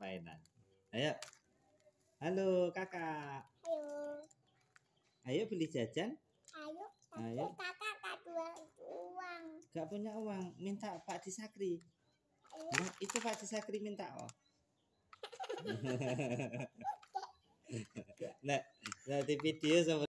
mainan. Ayo. Halo kakak. Ayo. Ayo beli jajan. Ayo. Tapi Ayo. kakak gak punya uang. Gak punya uang. Minta Pak Disakri. Ayo. Nah, itu Pak Disakri minta oh. nah, nanti video sama